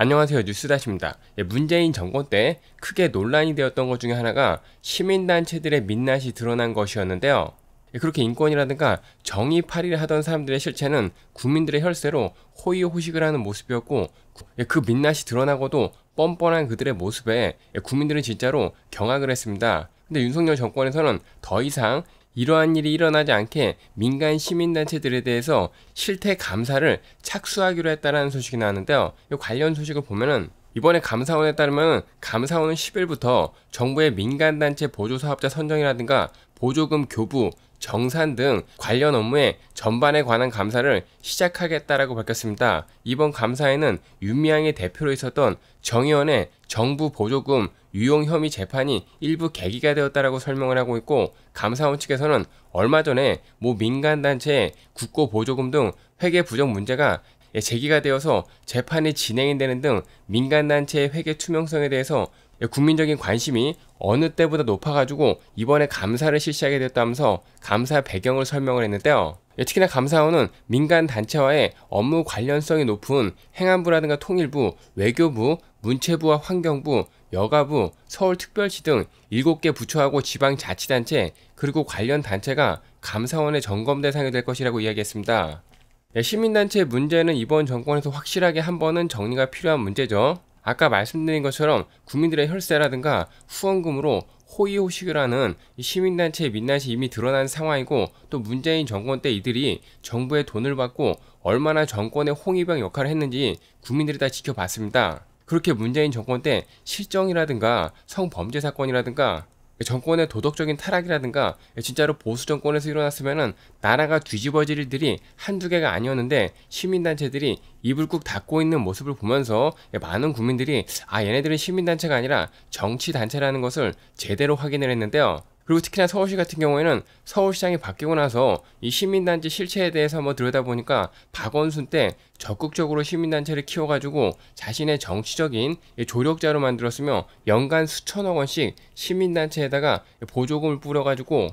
안녕하세요 뉴스다시입니다. 예, 문재인 정권 때 크게 논란이 되었던 것 중에 하나가 시민단체들의 민낯이 드러난 것이었는데요. 예, 그렇게 인권이라든가 정의 파리를 하던 사람들의 실체는 국민들의 혈세로 호의호식을 하는 모습이었고 예, 그 민낯이 드러나고도 뻔뻔한 그들의 모습에 국민들은 진짜로 경악을 했습니다. 근데 윤석열 정권에서는 더 이상 이러한 일이 일어나지 않게 민간 시민단체들에 대해서 실태 감사를 착수하기로 했다는 라 소식이 나왔는데요. 이 관련 소식을 보면은 이번에 감사원에 따르면 감사원은 10일부터 정부의 민간단체 보조사업자 선정이라든가 보조금 교부, 정산 등 관련 업무의 전반에 관한 감사를 시작하겠다라고 밝혔습니다. 이번 감사에는 윤미향의 대표로 있었던 정의원의 정부 보조금 유용 혐의 재판이 일부 계기가 되었다라고 설명을 하고 있고 감사원 측에서는 얼마 전에 모 민간 단체의 국고 보조금 등 회계 부정 문제가 제기가 되어서 재판이 진행이 되는 등 민간단체의 회계 투명성에 대해서 예, 국민적인 관심이 어느 때보다 높아가지고 이번에 감사를 실시하게 됐다면서 감사 배경을 설명을 했는데요. 예, 특히나 감사원은 민간 단체와의 업무 관련성이 높은 행안부라든가 통일부, 외교부, 문체부와 환경부, 여가부, 서울특별시 등 7개 부처하고 지방자치단체 그리고 관련 단체가 감사원의 점검 대상이 될 것이라고 이야기했습니다. 예, 시민단체 문제는 이번 정권에서 확실하게 한 번은 정리가 필요한 문제죠. 아까 말씀드린 것처럼 국민들의 혈세라든가 후원금으로 호의호식을하는 시민단체의 민낯이 이미 드러난 상황이고 또 문재인 정권 때 이들이 정부의 돈을 받고 얼마나 정권의 홍위병 역할을 했는지 국민들이 다 지켜봤습니다. 그렇게 문재인 정권 때 실정이라든가 성범죄 사건이라든가 정권의 도덕적인 타락이라든가 진짜로 보수 정권에서 일어났으면 나라가 뒤집어질 일들이 한두 개가 아니었는데 시민단체들이 입을 꾹 닫고 있는 모습을 보면서 많은 국민들이 아 얘네들은 시민단체가 아니라 정치단체라는 것을 제대로 확인을 했는데요. 그리고 특히나 서울시 같은 경우에는 서울시장이 바뀌고 나서 이 시민단체 실체에 대해서 한번 들여다보니까 박원순 때 적극적으로 시민단체를 키워가지고 자신의 정치적인 조력자로 만들었으며 연간 수천억 원씩 시민단체에다가 보조금을 뿌려가지고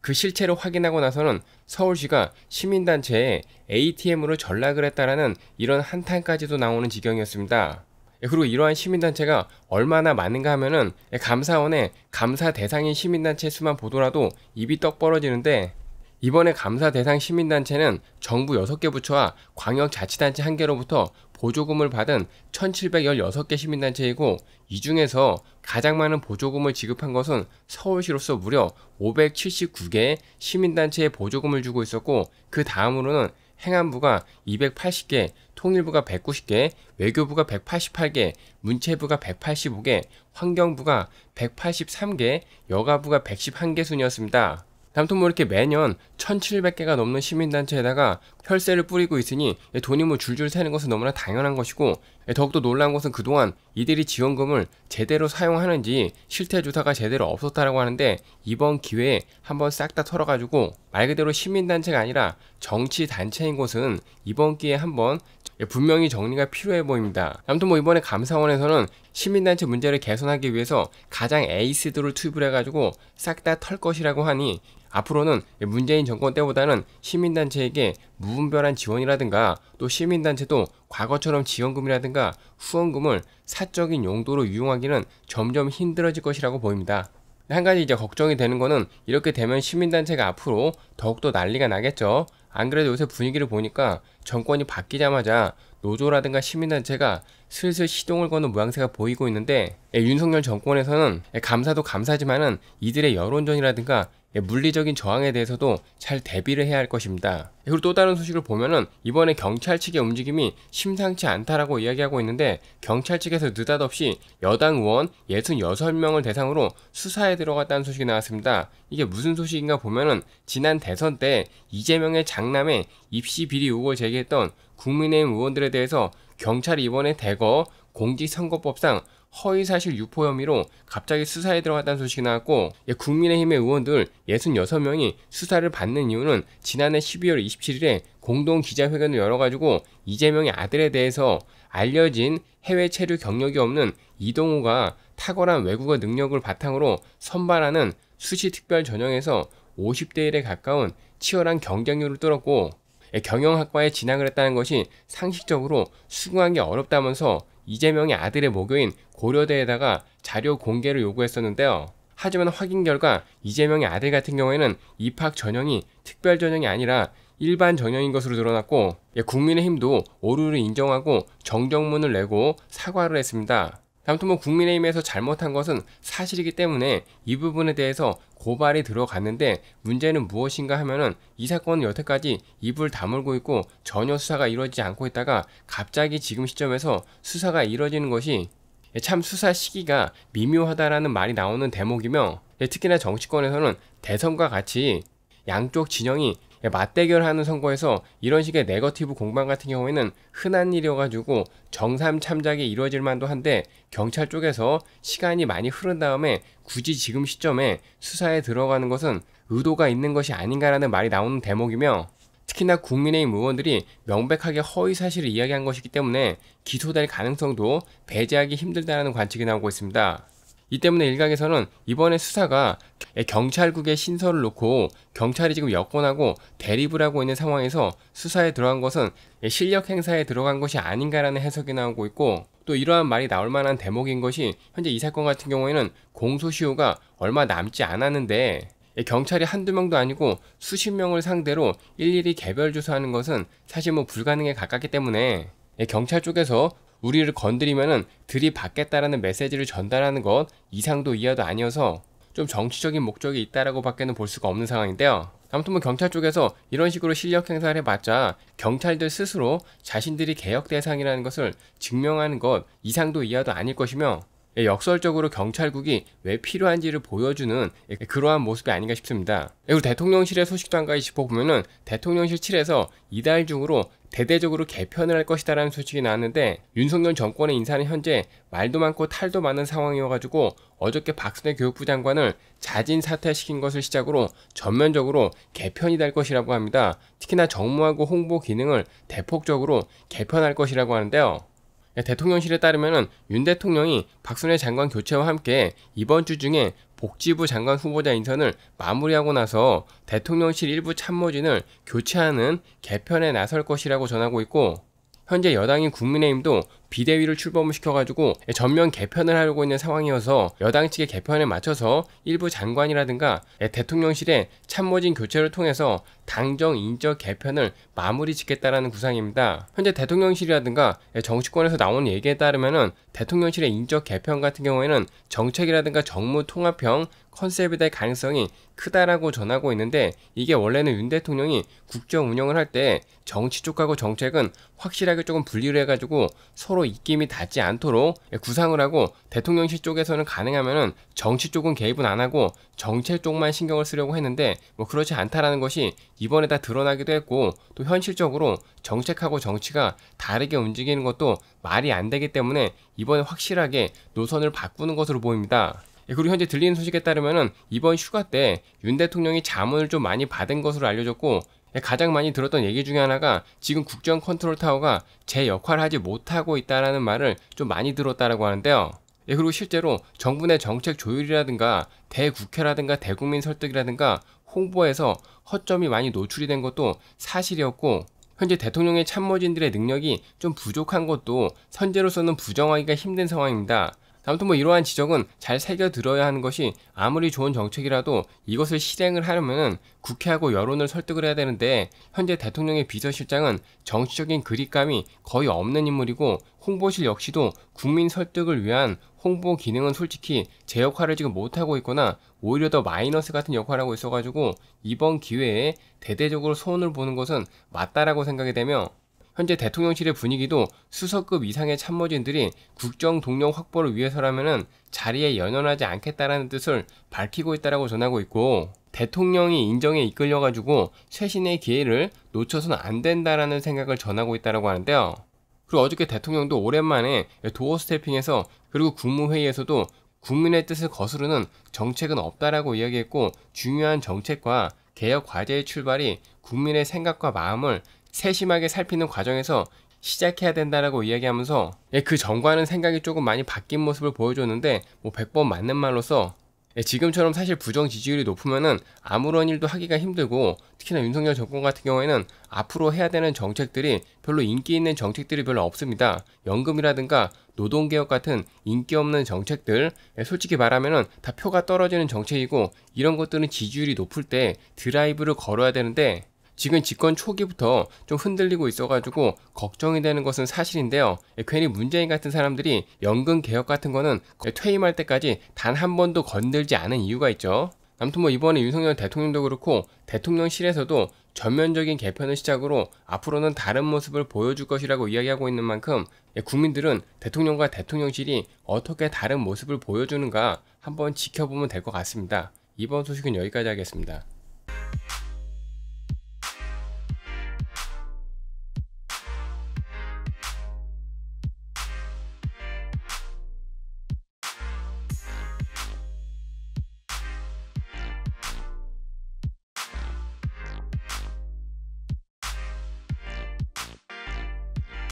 그 실체를 확인하고 나서는 서울시가 시민단체에 ATM으로 전락을 했다라는 이런 한탄까지도 나오는 지경이었습니다. 예, 그리고 이러한 시민단체가 얼마나 많은가 하면은 예, 감사원의 감사 대상인 시민단체 수만 보더라도 입이 떡 벌어지는데 이번에 감사 대상 시민단체는 정부 6개 부처와 광역자치단체 한개로부터 보조금을 받은 1716개 시민단체이고 이 중에서 가장 많은 보조금을 지급한 것은 서울시로서 무려 579개의 시민단체에 보조금을 주고 있었고 그 다음으로는 행안부가 280개, 통일부가 190개, 외교부가 188개, 문체부가 185개, 환경부가 183개, 여가부가 111개 순이었습니다. 남통 뭐 이렇게 매년 1700개가 넘는 시민단체에다가 혈세를 뿌리고 있으니 돈이 뭐 줄줄 새는 것은 너무나 당연한 것이고 예, 더욱더 놀란 것은 그동안 이들이 지원금을 제대로 사용하는지 실태 조사가 제대로 없었다라고 하는데 이번 기회에 한번 싹 다 털어가지고 말 그대로 시민단체가 아니라 정치단체인 것은 이번 기회에 한번 예, 분명히 정리가 필요해 보입니다. 아무튼 뭐 이번에 감사원에서는 시민단체 문제를 개선하기 위해서 가장 에이스들을 투입을 해가지고 싹 다 털 것이라고 하니 앞으로는 예, 문재인 정권 때보다는 시민단체에게 무분별한 지원이라든가 또 시민단체도 과거처럼 지원금이라든가 후원금을 사적인 용도로 유용하기는 점점 힘들어질 것이라고 보입니다. 한 가지 이제 걱정이 되는 거는 이렇게 되면 시민단체가 앞으로 더욱더 난리가 나겠죠. 안 그래도 요새 분위기를 보니까 정권이 바뀌자마자 노조라든가 시민단체가 슬슬 시동을 거는 모양새가 보이고 있는데 예, 윤석열 정권에서는 예, 감사도 감사지만은 이들의 여론전이라든가 예, 물리적인 저항에 대해서도 잘 대비를 해야 할 것입니다. 예, 그리고 또 다른 소식을 보면은 이번에 경찰 측의 움직임이 심상치 않다라고 이야기하고 있는데 경찰 측에서 느닷없이 여당 의원 66명을 대상으로 수사에 들어갔다는 소식이 나왔습니다. 이게 무슨 소식인가 보면은 지난 대선 때 이재명의 장남의 입시 비리 의혹을 제기했던 국민의힘 의원들에 대해서 경찰이 이번에 대거 공직선거법상 허위사실 유포 혐의로 갑자기 수사에 들어갔다는 소식이 나왔고 국민의힘의 의원들 66명이 수사를 받는 이유는 지난해 12월 27일에 공동 기자회견을 열어가지고 이재명의 아들에 대해서 알려진 해외 체류 경력이 없는 이동호가 탁월한 외국어 능력을 바탕으로 선발하는 수시 특별 전형에서 50대 1에 가까운 치열한 경쟁률을 뚫었고 예, 경영학과에 진학을 했다는 것이 상식적으로 수긍하기 어렵다면서 이재명의 아들의 모교인 고려대에다가 자료 공개를 요구했었는데요. 하지만 확인 결과 이재명의 아들 같은 경우에는 입학 전형이 특별 전형이 아니라 일반 전형인 것으로 드러났고 예, 국민의힘도 오류를 인정하고 정정문을 내고 사과를 했습니다. 아무튼 뭐 국민의힘에서 잘못한 것은 사실이기 때문에 이 부분에 대해서 고발이 들어갔는데 문제는 무엇인가 하면은 이 사건은 여태까지 입을 다물고 있고 전혀 수사가 이루어지지 않고 있다가 갑자기 지금 시점에서 수사가 이루어지는 것이 예, 참 수사 시기가 미묘하다라는 말이 나오는 대목이며 예, 특히나 정치권에서는 대선과 같이 양쪽 진영이 예, 맞대결하는 선거에서 이런 식의 네거티브 공방 같은 경우에는 흔한 일이어가지고 정삼 참작이 이루어질 만도 한데 경찰 쪽에서 시간이 많이 흐른 다음에 굳이 지금 시점에 수사에 들어가는 것은 의도가 있는 것이 아닌가라는 말이 나오는 대목이며 특히나 국민의힘 의원들이 명백하게 허위 사실을 이야기한 것이기 때문에 기소될 가능성도 배제하기 힘들다는 관측이 나오고 있습니다. 이 때문에 일각에서는 이번에 수사가 경찰국의 신설을 놓고 경찰이 지금 여권하고 대립을 하고 있는 상황에서 수사에 들어간 것은 실력 행사에 들어간 것이 아닌가라는 해석이 나오고 있고 또 이러한 말이 나올 만한 대목인 것이 현재 이 사건 같은 경우에는 공소시효가 얼마 남지 않았는데 경찰이 한두 명도 아니고 수십 명을 상대로 일일이 개별 조사하는 것은 사실 뭐 불가능에 가깝기 때문에 경찰 쪽에서 우리를 건드리면은 들이받겠다라는 메시지를 전달하는 것 이상도 이하도 아니어서 좀 정치적인 목적이 있다라고 밖에는 볼 수가 없는 상황인데요. 아무튼 뭐 경찰 쪽에서 이런 식으로 실력 행사를 해봤자 경찰들 스스로 자신들이 개혁 대상이라는 것을 증명하는 것 이상도 이하도 아닐 것이며 예, 역설적으로 경찰국이 왜 필요한지를 보여주는 예, 그러한 모습이 아닌가 싶습니다. 예, 그리고 대통령실의 소식장까지 도짚어보면 대통령실 7에서 이달 중으로 대대적으로 개편을 할 것이다라는 소식이 나왔는데 윤석열 정권의 인사는 현재 말도 많고 탈도 많은 상황이어가지고 어저께 박순애 교육부 장관을 자진 사퇴시킨 것을 시작으로 전면적으로 개편이 될 것이라고 합니다. 특히나 정무하고 홍보 기능을 대폭적으로 개편할 것이라고 하는데요. 예, 대통령실에 따르면 윤 대통령이 박순애 장관 교체와 함께 이번 주 중에 복지부 장관 후보자 인선을 마무리하고 나서 대통령실 일부 참모진을 교체하는 개편에 나설 것이라고 전하고 있고 현재 여당인 국민의힘도 비대위를 출범시켜가지고 전면 개편을 하려고 있는 상황이어서 여당 측의 개편에 맞춰서 일부 장관이라든가 대통령실의 참모진 교체를 통해서 당정 인적 개편을 마무리 짓겠다라는 구상입니다. 현재 대통령실이라든가 정치권에서 나온 얘기에 따르면 대통령실의 인적 개편 같은 경우에는 정책이라든가 정무 통합형 컨셉이 될 가능성이 크다라고 전하고 있는데 이게 원래는 윤 대통령이 국정 운영을 할 때 정치 쪽하고 정책은 확실하게 조금 분리를 해가지고 서로 입김이 닿지 않도록 구상을 하고 대통령실 쪽에서는 가능하면은 정치 쪽은 개입은 안 하고 정책 쪽만 신경을 쓰려고 했는데 뭐 그렇지 않다라는 것이 이번에 다 드러나기도 했고 또 현실적으로 정책하고 정치가 다르게 움직이는 것도 말이 안 되기 때문에 이번에 확실하게 노선을 바꾸는 것으로 보입니다. 예, 그리고 현재 들리는 소식에 따르면 이번 휴가 때 윤 대통령이 자문을 좀 많이 받은 것으로 알려졌고 예, 가장 많이 들었던 얘기 중에 하나가 지금 국정 컨트롤 타워가 제 역할을 하지 못하고 있다라는 말을 좀 많이 들었다라고 하는데요. 예, 그리고 실제로 정부 내 정책 조율이라든가 대국회라든가 대국민 설득이라든가 홍보에서 허점이 많이 노출이 된 것도 사실이었고 현재 대통령의 참모진들의 능력이 좀 부족한 것도 선제로서는 부정하기가 힘든 상황입니다. 아무튼 뭐 이러한 지적은 잘 새겨 들어야 하는 것이 아무리 좋은 정책이라도 이것을 실행을 하려면 국회하고 여론을 설득을 해야 되는데 현재 대통령의 비서실장은 정치적인 그립감이 거의 없는 인물이고 홍보실 역시도 국민 설득을 위한 홍보 기능은 솔직히 제 역할을 지금 못하고 있거나 오히려 더 마이너스 같은 역할을 하고 있어가지고 이번 기회에 대대적으로 소원을 보는 것은 맞다라고 생각이 되며 현재 대통령실의 분위기도 수석급 이상의 참모진들이 국정 동력 확보를 위해서라면은 자리에 연연하지 않겠다라는 뜻을 밝히고 있다라고 전하고 있고 대통령이 인정에 이끌려가지고 최신의 기회를 놓쳐선 안 된다라는 생각을 전하고 있다라고 하는데요. 그리고 어저께 대통령도 오랜만에 도어 스태핑에서 그리고 국무회의에서도 국민의 뜻을 거스르는 정책은 없다라고 이야기했고 중요한 정책과 개혁 과제의 출발이 국민의 생각과 마음을 세심하게 살피는 과정에서 시작해야 된다라고 이야기하면서 예, 그 전과는 생각이 조금 많이 바뀐 모습을 보여줬는데 뭐 100번 맞는 말로서 예, 지금처럼 사실 부정 지지율이 높으면은 아무런 일도 하기가 힘들고 특히나 윤석열 정권 같은 경우에는 앞으로 해야 되는 정책들이 별로 인기 있는 정책들이 별로 없습니다. 연금이라든가 노동개혁 같은 인기 없는 정책들 예, 솔직히 말하면은 다 표가 떨어지는 정책이고 이런 것들은 지지율이 높을 때 드라이브를 걸어야 되는데 지금 집권 초기부터 좀 흔들리고 있어가지고 걱정이 되는 것은 사실인데요. 예, 괜히 문재인 같은 사람들이 연금 개혁 같은 거는 퇴임할 때까지 단 한 번도 건들지 않은 이유가 있죠. 아무튼 뭐 이번에 윤석열 대통령도 그렇고 대통령실에서도 전면적인 개편을 시작으로 앞으로는 다른 모습을 보여줄 것이라고 이야기하고 있는 만큼 예, 국민들은 대통령과 대통령실이 어떻게 다른 모습을 보여주는가 한번 지켜보면 될 것 같습니다. 이번 소식은 여기까지 하겠습니다.